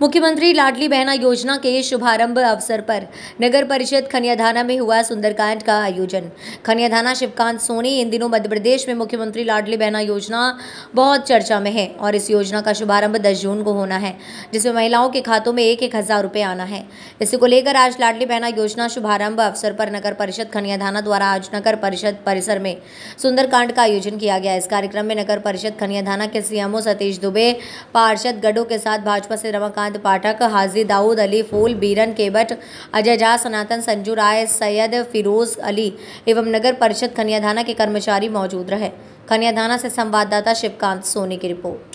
मुख्यमंत्री लाडली बहना योजना के शुभारंभ अवसर पर नगर परिषद खनियाधाना में हुआ सुंदरकांड का आयोजन खनियाधाना शिवकांत सोनी इन दिनों मध्य प्रदेश में मुख्यमंत्री लाडली बहना योजना बहुत चर्चा में है और इस योजना का शुभारंभ 10 जून को होना है जिसमें महिलाओं के खातों में एक एक हज़ार रुपये आना है इसी को लेकर आज लाडली बहना योजना शुभारंभ अवसर पर नगर परिषद खनियाधाना द्वारा आज नगर परिषद परिसर में सुंदरकांड का आयोजन किया गया इस कार्यक्रम में नगर परिषद खनियाधाना के सीएमओ सतीश दुबे पार्षद गढ़ों के साथ भाजपा से रमाकांत कांत पाठक हाजी दाऊद अली फूल बीरन केबट अजय झा सनातन संजू राय सैयद फिरोज अली एवं नगर परिषद खनियाधाना के कर्मचारी मौजूद रहे खनियाधाना से संवाददाता शिवकांत सोनी की रिपोर्ट